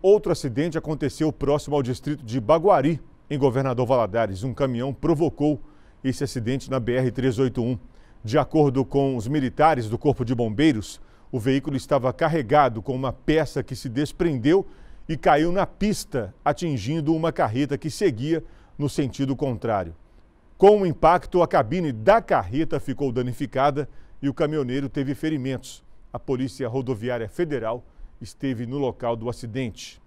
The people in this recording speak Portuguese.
Outro acidente aconteceu próximo ao distrito de Baguari, em Governador Valadares. Um caminhão provocou esse acidente na BR-381. De acordo com os militares do Corpo de Bombeiros, o veículo estava carregado com uma peça que se desprendeu e caiu na pista, atingindo uma carreta que seguia no sentido contrário. Com o impacto, a cabine da carreta ficou danificada e o caminhoneiro teve ferimentos. A Polícia Rodoviária Federal esteve no local do acidente.